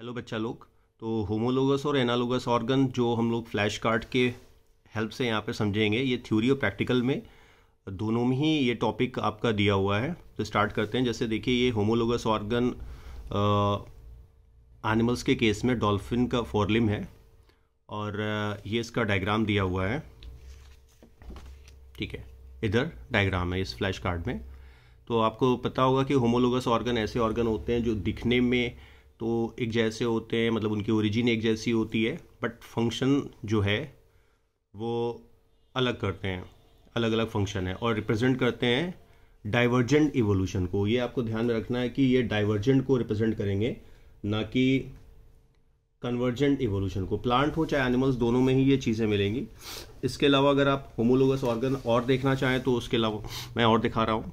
Hello बच्चा लोग तो होमोलोगस और एनालोगस ऑर्गन जो हम लोग फ्लैश कार्ड के हेल्प से यहाँ पे समझेंगे ये थ्योरी और प्रैक्टिकल में दोनों में ही ये टॉपिक आपका दिया हुआ है तो स्टार्ट करते हैं जैसे देखिए ये होमोलोगस ऑर्गन एनिमल्स के केस में डॉल्फिन का फॉरलिम है और ये इसका डायग्राम दिया हुआ है ठीक है इधर डायग्राम है इस फ्लैश कार्ड में तो आपको पता होगा कि होमोलोगस ऑर्गन ऐसे ऑर्गन होते हैं जो दिखने में तो एक जैसे होते हैं मतलब उनकी ओरिजिन एक जैसी होती है बट फंक्शन जो है वो अलग करते हैं अलग अलग फंक्शन है और रिप्रेजेंट करते हैं डाइवर्जेंट इवोल्यूशन को ये आपको ध्यान में रखना है कि ये डाइवर्जेंट को रिप्रेजेंट करेंगे ना कि कन्वर्जेंट इवोल्यूशन को प्लांट हो चाहे एनिमल्स दोनों में ही ये चीज़ें मिलेंगी इसके अलावा अगर आप होमोलोगस ऑर्गन और देखना चाहें तो उसके अलावा मैं और दिखा रहा हूँ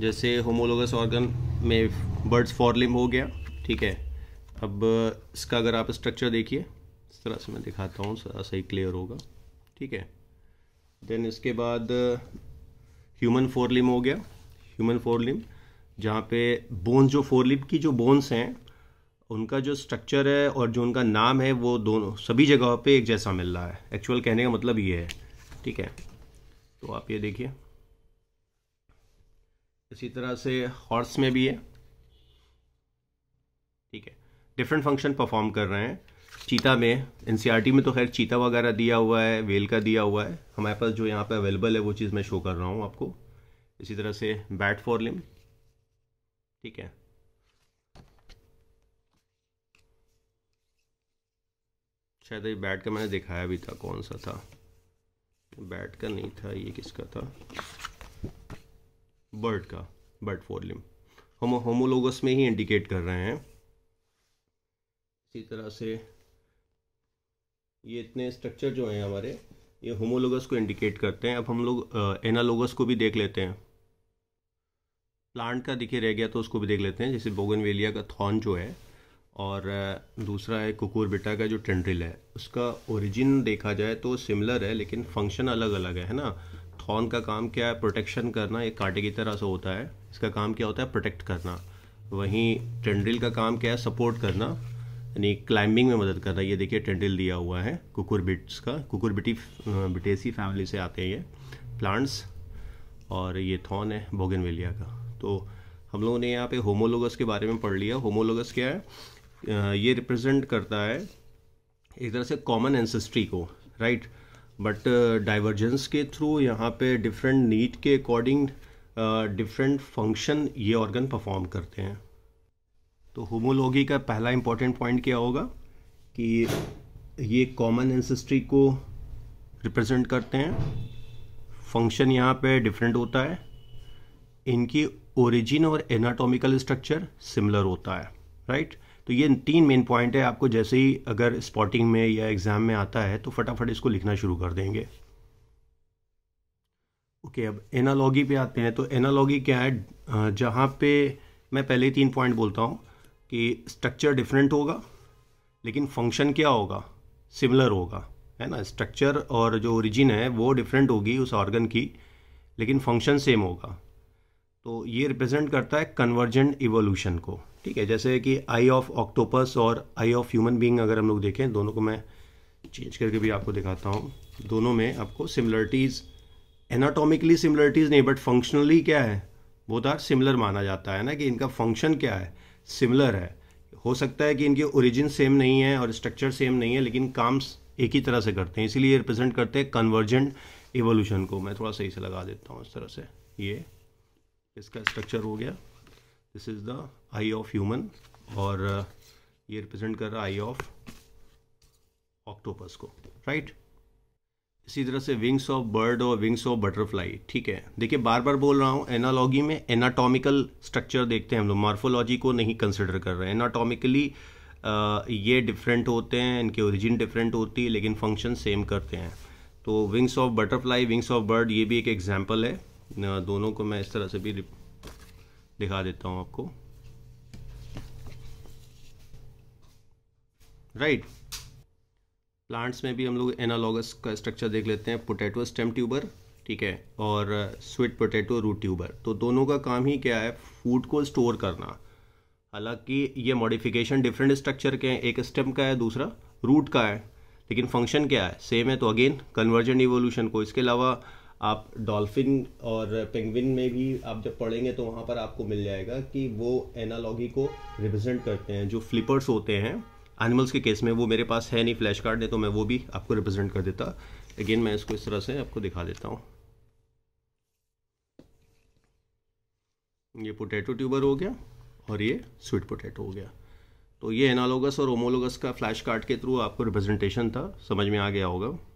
जैसे होमोलोगस ऑर्गन में बर्ड्स फॉर लिम हो गया ठीक है अब इसका अगर आप स्ट्रक्चर देखिए इस तरह से मैं दिखाता हूँ सही क्लियर होगा ठीक है देन इसके बाद ह्यूमन फोर लिम हो गया ह्यूमन फोर लिम जहाँ पे बोन्स जो फोर लिम्ब की जो बोन्स हैं उनका जो स्ट्रक्चर है और जो उनका नाम है वो दोनों सभी जगह पे एक जैसा मिल रहा है एक्चुअल कहने का मतलब ये है ठीक है तो आप ये देखिए इसी तरह से हॉर्स में भी है डिफरेंट फंक्शन परफॉर्म कर रहे हैं चीता में एन e में तो खैर चीता वगैरह दिया हुआ है वेल का दिया हुआ है हमारे पास जो यहाँ पर अवेलेबल है वो चीज़ मैं शो कर रहा हूँ आपको इसी तरह से बैट फॉर लिम ठीक है शायद ये बैट का मैंने दिखाया भी था कौन सा था बैट का नहीं था ये किसका था बर्ड का बर्ड फॉर लिम हम होमोलोगस में ही इंडिकेट कर रहे हैं इसी तरह से ये इतने स्ट्रक्चर जो हैं हमारे ये होमोलोगस को इंडिकेट करते हैं अब हम लोग एनालोगस को भी देख लेते हैं प्लांट का दिखे रह गया तो उसको भी देख लेते हैं जैसे बोगनवेलिया का थॉर्न जो है और दूसरा है कुकुर बिटा का जो टेंड्रिल है उसका ओरिजिन देखा जाए तो सिमिलर है लेकिन फंक्शन अलग अलग है ना थॉर्न का काम क्या है प्रोटेक्शन करना एक कांटे की तरह से होता है इसका काम क्या होता है प्रोटेक्ट करना वहीं टेंड्रिल का काम क्या है सपोर्ट करना यानी क्लाइंबिंग में मदद कर रहा है ये देखिए टेंडिल दिया हुआ है कुकुरबिट्स का कुकुरबिटी बिटेसी फैमिली से आते हैं ये प्लांट्स और ये थॉन है बोगनवेलिया का तो हम लोगों ने यहाँ पे होमोलोगस के बारे में पढ़ लिया होमोलोगस क्या है ये रिप्रेजेंट करता है एक तरह से कॉमन एंसेस्ट्री को राइट बट डाइवर्जेंस के थ्रू यहाँ पे डिफरेंट नीड के अकॉर्डिंग डिफरेंट फंक्शन ये ऑर्गन परफॉर्म करते हैं तो होमोलॉजी का पहला इंपॉर्टेंट पॉइंट क्या होगा कि ये कॉमन एंसेस्ट्री को रिप्रेजेंट करते हैं फंक्शन यहाँ पे डिफरेंट होता है इनकी ओरिजिन और एनाटॉमिकल स्ट्रक्चर सिमिलर होता है राइट तो ये तीन मेन पॉइंट है आपको जैसे ही अगर स्पॉटिंग में या एग्ज़ाम में आता है तो फटाफट इसको लिखना शुरू कर देंगे ओके okay, अब एनालॉगी पे आते हैं तो एनालॉगी क्या है जहाँ पे मैं पहले तीन पॉइंट बोलता हूँ कि स्ट्रक्चर डिफरेंट होगा लेकिन फंक्शन क्या होगा सिमिलर होगा है ना स्ट्रक्चर और जो ओरिजिन है वो डिफरेंट होगी उस ऑर्गन की लेकिन फंक्शन सेम होगा तो ये रिप्रेजेंट करता है कन्वर्जेंट इवोल्यूशन को ठीक है जैसे कि आई ऑफ ऑक्टोपस और आई ऑफ ह्यूमन बीइंग अगर हम लोग देखें दोनों को मैं चेंज करके भी आपको दिखाता हूँ दोनों में आपको सिमिलरिटीज़ एनाटॉमिकली सिमिलरिटीज़ नहीं बट फंक्शनली क्या है बहुत आर सिमिलर माना जाता है ना कि इनका फंक्शन क्या है सिमिलर है हो सकता है कि इनके ओरिजिन सेम नहीं है और स्ट्रक्चर सेम नहीं है लेकिन काम एक ही तरह से करते हैं इसीलिए रिप्रेजेंट करते हैं कन्वर्जेंट एवोल्यूशन को मैं थोड़ा सही से लगा देता हूँ इस तरह से ये इसका स्ट्रक्चर हो गया this is the eye of human और ये रिप्रेजेंट कर रहा है आई ऑफ ऑक्टोपस को राइट right? इसी तरह से विंग्स ऑफ बर्ड और विंग्स ऑफ बटरफ्लाई ठीक है देखिए बार बार बोल रहा हूँ एनालॉगी में एनाटॉमिकल स्ट्रक्चर देखते हैं हम लोग मार्फोलॉजी को नहीं कंसिडर कर रहे हैं एनाटॉमिकली ये डिफरेंट होते हैं इनके ओरिजिन डिफरेंट होती है लेकिन फंक्शन सेम करते हैं तो wings of butterfly wings of bird ये भी एक एग्जाम्पल है दोनों को मैं इस तरह से भी दिखा देता हूँ आपको राइट right. प्लांट्स में भी हम लोग एनालॉगस का स्ट्रक्चर देख लेते हैं पोटैटो स्टेम ट्यूबर ठीक है और स्वीट पोटैटो रूट ट्यूबर तो दोनों का काम ही क्या है फूड को स्टोर करना हालांकि ये मॉडिफिकेशन डिफरेंट स्ट्रक्चर के हैं एक स्टेम का है दूसरा रूट का है लेकिन फंक्शन क्या है सेम है तो अगेन कन्वर्जन इवोल्यूशन को इसके अलावा आप डॉल्फिन और पेंगविन में भी आप जब पढ़ेंगे तो वहाँ पर आपको मिल जाएगा कि वो एनालॉगी को रिप्रेजेंट करते हैं जो फ्लिपर्स होते हैं एनिमल्स के केस में वो मेरे पास है नहीं फ्लैश कार्ड है तो मैं वो भी आपको रिप्रेजेंट कर देता अगेन मैं इसको इस तरह से आपको दिखा देता हूँ ये पोटैटो ट्यूबर हो गया और ये स्वीट पोटैटो हो गया तो ये एनालोगस और ओमोलोगस का फ्लैश कार्ड के थ्रू आपको रिप्रेजेंटेशन था समझ में आ गया होगा